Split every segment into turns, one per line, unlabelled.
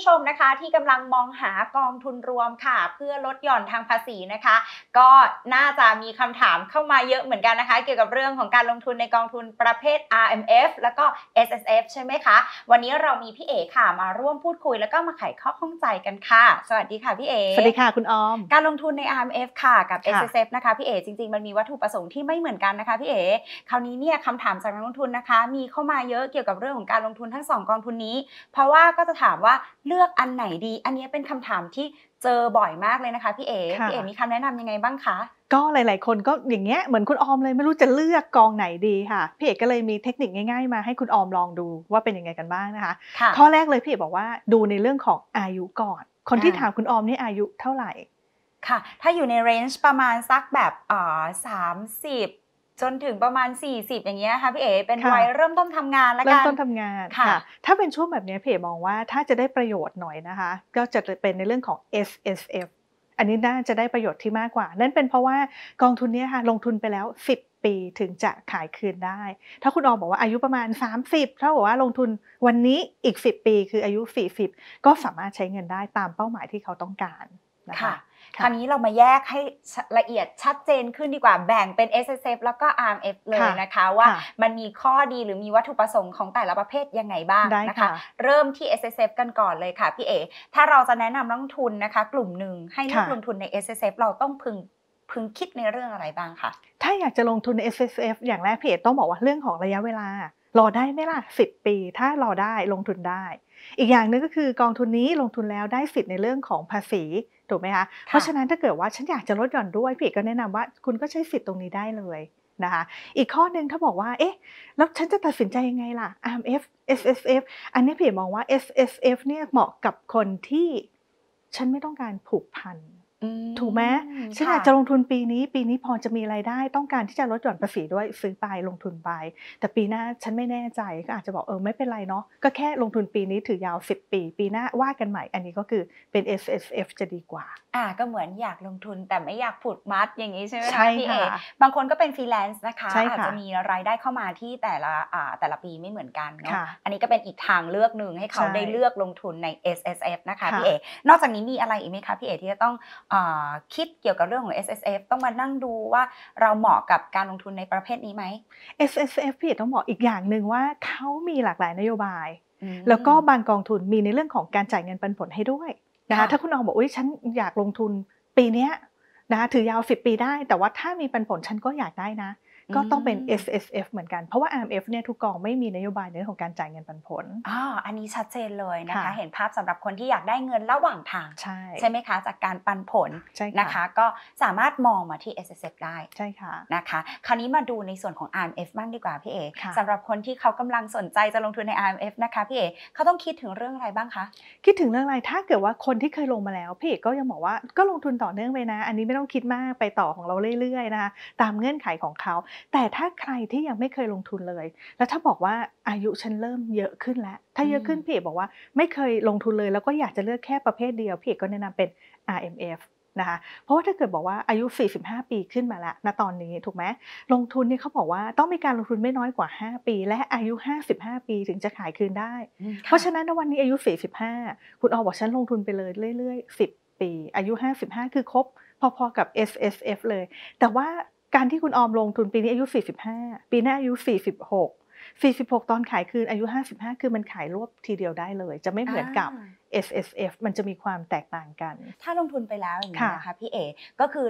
ผู้ชมนะคะที่กำลังมองหากองทุนรวมค่ะเพื่อลดหย่อนทางภาษีนะคะก็น่าจะมีคำถามเข้ามาเยอะเหมือนกันนะคะเกี่ยวกับเรื่องของการลงทุนในกองทุนประเภท RMF แล้วก็ S S F ใช่ไหมคะวันนี้เรามีพี่เอ๋ค่ะมาร่วมพูดคุยแล้วก็มาไขข้อข้องใจกันค่ะ สวัสดีค่ะพี่เอสวัสดีค่ะคุณออม การลงทุนใน RMF ค่ะกับ S S F นะคะพี่เอ๋จริงๆมันมีวัตถุประสงค์ที่ไม่เหมือนกันนะคะพี่เอ๋คราวนี้เนี่ยคำถามจากนักลงทุนนะคะ มีเข้ามาเยอะเกี่ยวกับเรื่องของการลงทุนทั้ง 2 กองทุนนี้ เพราะว่าก็จะถามว่าเลือกอันไหนดี อันนี้เป็นคำถามที่เจอบ่อยมากเลยนะคะพี่เอ๋ พี่เอ๋มีคำแนะนำยังไงบ้างคะ
ก็หลาย ๆคนก็อย่างเงี้ยเหมือนคุณออมเลยไม่รู้จะเลือกกองไหนดีค่ะ พี่เอกก็เลยมีเทคนิคง่ายๆมาให้คุณออมลองดูว่าเป็นยังไงกันบ้างนะคะ ข้อแรกเลยพี่เอกบอกว่าดูในเรื่องข
องอายุก่อน คนที่ถามคุณออมนี่อายุเท่าไหร่ ค่ะ ถ้าอยู่ในเรนจ์ประมาณสักแบบอสามสิบจนถึงประมาณ 40 อย่างเงี้ยค่ะพี่เอ๋เป็นวัยเริ่มต้นทำงานแล้วกันเริ่มต้นทำงานค่ะ
ถ้าเป็นช่วงแบบนี้พี่เอ๋มองว่าถ้าจะได้ประโยชน์หน่อยนะคะ ก็จะเป็นในเรื่องของ S S F อันนี้น่าจะได้ประโยชน์ที่มากกว่านั่นเป็นเพราะว่ากองทุนนี้ค่ะลงทุนไปแล้ว10ปีถึงจะขายคืนได้ ถ้าคุณออมบอกว่าอายุประมาณ 30ถ้าบอกว่าลงทุนวันนี้อีก10ปี คืออายุ40ก็สา
มารถใช้เงินได้ตามเป้าหมายที่เขาต้องการะคะคราวนี้เรามาแยกให้ละเอียดชัดเจนขึ้นดีกว่าแบ่งเป็น S S F แล้วก็ R M F เลยนะคะว่า มันมีข้อดีหรือมีวัตถุประสงค์ของแต่ละประเภทยังไงบ้างนะคะ เริ่มที่ S S F กันก่อนเลยค่ะพี่เอถ้าเราจะแนะนำนักลงทุนนะคะกลุ่มหนึ่งให้นักลงทุนใน S S F เราต้องพึงพึงคิดในเรื่องอะไรบ้างคะ
ถ้าอยากจะลงทุนใน S S F อย่างแรกพี่เอต้องบอกว่าเรื่องของระยะเวลารอได้ไหมล่ะสิปี ถ้ารอได้ลงทุนได้ อีกอย่างนึงก็คือกองทุนนี้ลงทุนแล้วได้สิทธิ์ในเรื่องของภาษีถูกไหมคะเพราะฉะนั้นถ้าเกิดว่าฉันอยากจะลดหย่อนด้วย พี่ก็แนะนำว่าคุณก็ใช้สิทธิ์ตรงนี้ได้เลยนะคะอีกข้อหนึ่งถ้าบอกว่า เอ๊ะ แล้วฉันจะตัดสินใจยังไงล่ะ RMF SSF อันนี้พี่มองว่า SSF เนี่ยเหมาะกับคนที่ฉันไม่ต้องการผูกพันถูกไหมฉันอาจจะลงทุนปีนี้ ปีนี้พอจะมีรายได้ต้องการที่จะลดหย่อนภาษีด้วยซื้อไปลงทุนไปแต่ปีหน้าฉันไม่แน่ใจก็อาจจะบอกเออไม่เป็นไรเนาะก็แค่ลงทุนปีนี้ถือยาว 10 ปี ปีหน้าว่ากันใหม่ อันนี้ก็คือเป็น S S F จะดีกว่า
อ่าก็เหมือนอยากลงทุน แต่ไม่อยากผุดมัดอย่างนี้ใช่ไหมคะพี่เอบางคนก็เป็นฟรีแลนซ์นะคะอาจจะมีรายได้เข้ามาที่แต่ละอ่าแต่ละปีไม่เหมือนกันเนาะอันนี้ก็เป็นอีกทางเลือกหนึ่งให้เขาได้เลือกลงทุนใน S S F นะคะพี่เอนอกจากนี้มีอะไรอีกไหมคะพี่เอที่จะต้องคิดเกี่ยวกับเรื่องของ S S F ต้องมานั่งดูว่าเราเหมาะกับการลงทุนในประเภทนี้ไหม S S F พี่ต้องมาะอีก
อย่างหนึ่งว่าเขามีหลากหลายนโยบาย แล้วก็บางกองทุนมีในเรื่องของการจ่ายเงินปันผลให้ด้วยนะคะถ้าคุณออมบอกว่าฉันอยากลงทุนปีนี้นะคะถือยาว10ปีได้ แต่ว่าถ้ามีปันผลฉันก็อยากได้นะก็ต้องเป็น S S F เหมือนกัน เพราะว่า R M F เนี่ยทุ
กกองไม่มีนโยบายในเรื่องของการจ่ายเงินปันผลอ๋ออันนี้ชัดเจนเลยนะคะ เห็นภาพสำหรับคนที่อยากได้เงินระหว่างทางใช่ใช่ไหมคะ จากการปันผลนะคะ ก็สามารถมองมาที่ S S F ได้ใช่ค่ะนะคะคราวนี้มาดูในส่วนของ R M F บ้างดีกว่าพี่เอสำหรับคนที่เขากำลังสนใจจะลงทุนใน R M F นะคะพี่เอเขาต้องคิดถึงเรื่องอะไรบ้างคะ
คิดถึงเรื่องอะไรถ้าเกิดว่าคนที่เคยลงมาแล้วพี่เอกก็ยังบอกว่าก็ลงทุนต่อเนื่องไปนะอันนี้ไม่ต้องคิดมากไปต่อของเราเรื่อยๆ นะคะตามเงื่อนไขของเขาแต่ถ้าใครที่ยังไม่เคยลงทุนเลย แล้วถ้าบอกว่าอายุฉันเริ่มเยอะขึ้นแล้ว ถ้าเยอะขึ้นพี่เอกบอกว่าไม่เคยลงทุนเลยแล้วก็อยากจะเลือกแค่ประเภทเดียวพี่เอกก็แนะนำเป็น RMF นะคะเพราะว่าถ้าเกิดบอกว่าอายุ 45 ปีขึ้นมาละณตอนนี้ถูกไหมลงทุนนี่เขาบอกว่าต้องมีการลงทุนไม่น้อยกว่า 5 ปี และอายุ 55 ปีถึงจะขายคืนได้ เพราะฉะนั้นวันนี้อายุ 45 คุณออบอกฉันลงทุนไปเลยเรื่อยๆ 10 ปี อายุ 55 คือครบพอๆ กับ S S F เลย แต่ว่าการที่คุณออมลงทุนปีนี้อายุ 45 ปีหน้าอายุ 46 46 ตอนขายคืนอายุ 55 คือมันขายรวบทีเดียวได้เลย จะไม่เหมือนกับ S S F มันจะมีความแตกต่างกัน
ถ้าลงทุนไปแล้วอย่างนี้นะคะพี่เอก็คือ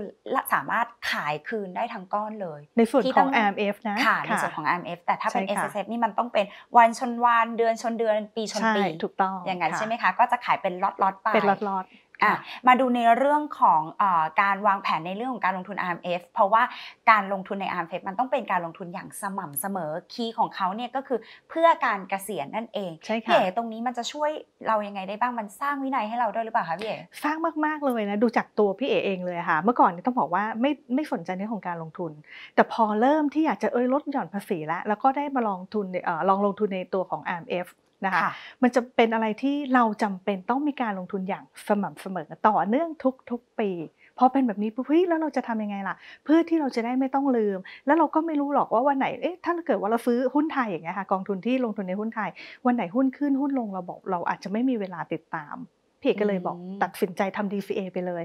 สามารถขายคืนได้ทั้งก้อนเลย ในส่วนของ M F นะค่ะในส่วนของ M F แต่ถ้าเป็น S S F นี่มันต้องเป็นวันชนวันเดือนชนเดือนปีชนปีถูกต้อง อย่างนั้นใช่ไหมคะก็จะขายเป็นล็อตๆไปเป็นล็อตๆอ่ะมาดูในเรื่องของอการวางแผนในเรื่องของการลงทุน RMF เพราะว่าการลงทุนใน RMF มันต้องเป็นการลงทุนอย่างสม่ำเสมอ คีย์ของเขาเนี่ยก็คือเพื่อการเกษียณนั่นเองใช่ค่ะพี่เอ๋ตรงนี้มันจะช่วยเรายังไงได้บ้าง มันสร้างวินัยให้เราด้วยหรือเปล่าคะพี่เอ๋
สร้างมากๆเลยนะ ดูจากตัวพี่เอ๋เองเลยค่ะ เมื่อก่อนนี่ต้องบอกว่าไม่ไม่สนใจเรื่องของการลงทุน แต่พอเริ่มที่อยากจะเอ้ยลดหย่อนภาษีแล้ว แล้วก็ได้มาลองทุนลองลงทุนในตัวของ RMF นะคะมันจะเป็นอะไรที่เราจำเป็นต้องมีการลงทุนอย่างสม่ำเสมอต่อเนื่องทุก ๆ ปีพอเป็นแบบนี้ปุ๊บเฮ้ยแล้วเราจะทำยังไงล่ะเพื่อที่เราจะได้ไม่ต้องลืม แล้วเราก็ไม่รู้หรอกว่าวันไหนเอ๊ะถ้าเกิดว่าเราซื้อหุ้นไทยอย่างเงี้ยค่ะกองทุนที่ลงทุนในหุ้นไทย วันไหนหุ้นขึ้นหุ้นลงเราบอกเราอาจจะไม่มีเวลาติดตามพี่ก็เลยบอกตัดสินใจทำ DCA ไปเลย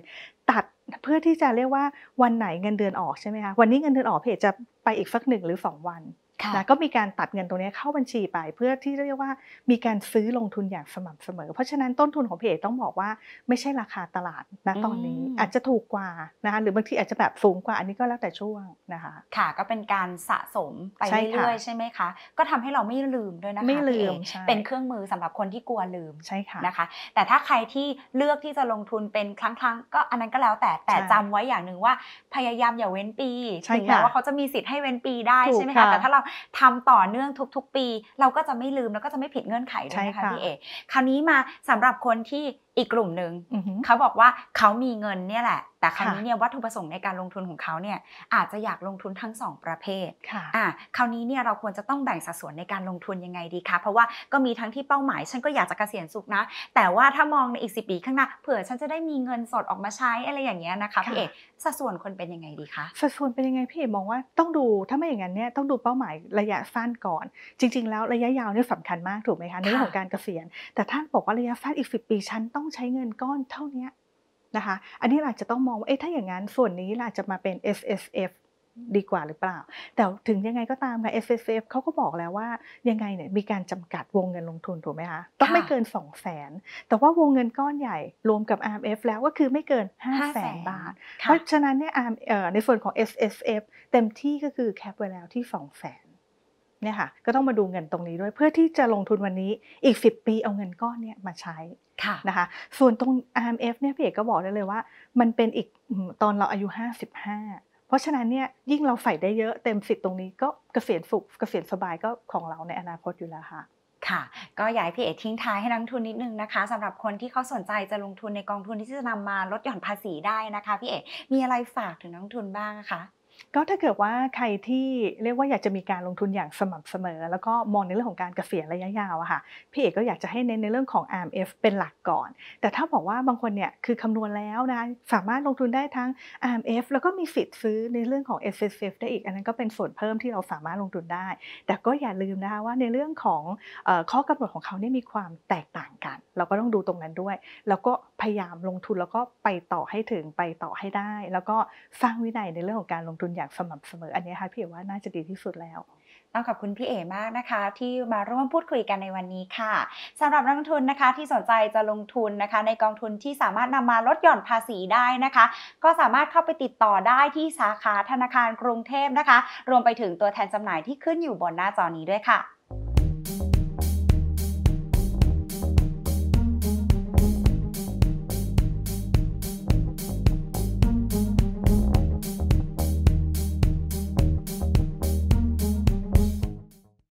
ตัดเพื่อที่จะเรียกว่าวันไหนเงินเดือนออกใช่ไหมคะวันนี้เงินเดือนออกเพจจะไปอีกสักหนึ่งหรือ2วันนะก็มีการตัดเงินตรงนี้เข้าบัญชีไปเพื่อที่เรียกว่ามีการซื้อลงทุนอย่างสม่ำเสมอเพราะฉะนั้นต้นทุนของพี่เอกต้องบอกว่าไม่ใช่ราคาตลาดนะตอนนี้อาจจะถูกกว่านะคะหรือบางทีอาจจะแบบสูงกว่าอันนี้ก็แล้วแต่ช่วงนะคะ
ค่ะก็เป็นการสะสมไปเรื่อยๆใช่ไหมคะ ก็ทำให้เราไม่ลืมด้วยนะคะไม่ลืมเป็นเครื่องมือสำหรับคนที่กลัวลืมใช่ค่ะนะคะ แต่ถ้าใครที่เลือกที่จะลงทุนเป็นครั้งๆก็อันนั้นก็แล้วแต่แต่จำไว้อย่างหนึ่งว่า พยายามอย่าเว้นปีถึงแม้ว่าเขาจะมีสิทธิ์ให้เว้นปีได้ใช่ไหมคะแต่ถ้าเราทำต่อเนื่องทุกๆ ปี เราก็จะไม่ลืมแล้วก็จะไม่ผิดเงื่อนไขด้วยนะคะพี่เอคราวนี้มาสำหรับคนที่อีกกลุ่มหนึ่งเขาบอกว่าเขามีเงินเนี่ยแหละแต่คราวนี้เนี่ยวัตถุประสงค์ในการลงทุนของเขาเนี่ยอาจจะอยากลงทุนทั้ง 2 ประเภทอ่าคราวนี้เนี่ยเราควรจะต้องแบ่งสัดส่วนในการลงทุนยังไงดีคะเพราะว่าก็มีทั้งที่เป้าหมาย ฉันก็อยากจะเกษียณสุขนะ แต่ว่าถ้ามองในอีกสิปีข้างหน้าเผื่อฉันจะได้มีเงินสดออกมาใช้อะไรอย่างเงี้ยนะคะพี่เอกสัดส่วนคนเป็นยังไงดีคะ
สัดส่วนเป็นยังไงพี่เอกมองว่าต้องดูถ้าไม่อย่างนั้นเนี่ยต้องดูเป้าหมายระยะสั้นก่อน จริง ๆ แล้วระยะยาวเนี่ยสำคัญมากถูกไหมคะในเรื่องของการเกษียณแต่ท่านบอกว่าระยะสั้นอีก10ปีฉันต้องต้องใช้เงินก้อนเท่านี้นะคะ อันนี้เราจะต้องมองว่า เอ๊ะถ้าอย่างนั้นส่วนนี้เราจะมาเป็น S S F ดีกว่าหรือเปล่า แต่ถึงยังไงก็ตามค่ะ S S F เขาก็บอกแล้วว่า ยังไงเนี่ย มีการจำกัดวงเงินลงทุนถูกไหมคะ ต้องไม่เกิน2 0 0แสนแต่ว่าวงเงินก้อนใหญ่ รวมกับ R F แล้วก็คือไม่เกิน 5 0 0แสนบาท เพราะฉะนั้นเนี่ยในส่วนของ S S F เต็มที่ก็คือแคปไว้แล้วที่ 2 0 0แสนเนี่ยค่ะก็ต้องมาดูเงินตรงนี้ด้วยเพื่อที่จะลงทุนวันนี้อีก 10 ปีเอาเงินก้อนเนี่ยมาใช้นะคะส่วนตรง RMF เนี่ยพี่เอกก็บอกได้เลยว่า มันเป็นอีกตอนเราอายุ 55 เพราะฉะนั้นเนี่ยยิ่งเราใส่ได้เยอะเต็มสิทธิ์ตรงนี้ก็เกษียณสุขเกษียณสบายก็ของเร
าในอนาคตอยู่แล้วค่ะ ค่ะ ก็อยากให้พี่เอกทิ้งท้ายให้นักทุนนิดนึงนะคะ สำหรับคนที่เขาสนใจจะลงทุนในกองทุนที่จะนำมาลดหย่อนภาษีได้นะคะพี่เอกมีอะไรฝากถึงนักทุนบ้างคะ
ก็ถ้าเกิดว่าใครที่เรียกว่าอยากจะมีการลงทุนอย่างสม่ำเสมอแล้วก็มองในเรื่องของการเกษียณระยะยาวอะค่ะพี่เอกก็อยากจะให้เน้นในเรื่องของ RMF เป็นหลักก่อน แต่ถ้าบอกว่าบางคนเนี่ยคือคำนวณแล้วนะสามารถลงทุนได้ทั้ง RMF แล้วก็มีสิทธิ์ซื้อในเรื่องของ s s f ได้อีกอันนั้นก็เป็นส่วนเพิ่มที่เราสามารถลงทุนได้ แต่ก็อย่าลืมนะคะว่าในเรื่องของข้อกำหนดของเขาเนี่ยมีความแตกต่างกัน เราก็ต้องดูตรงนั้นด้วย แล้วก็พยายามลงทุนแล้วก็ไปต่อให้ถึงไปต่อให้ได้ แล้วก็สร้างวินัยใ
นเรื่องของการลงทุนทุนอย่างสม่ำเสมออันนี้ค่ะพี่เอ๋ว่าน่าจะดีที่สุดแล้วต้องขอบคุณพี่เอ๋มากนะคะ ที่มาร่วมพูดคุยกันในวันนี้ค่ะ สำหรับนักลงทุนนะคะ ที่สนใจจะลงทุนนะคะ ในกองทุนที่สามารถนำมาลดหย่อนภาษีได้นะคะ ก็สามารถเข้าไปติดต่อได้ที่สาขาธนาคารกรุงเทพนะคะ รวมไปถึงตัวแทนจำหน่ายที่ขึ้นอยู่บนหน้าจอนี้ด้วยค่ะ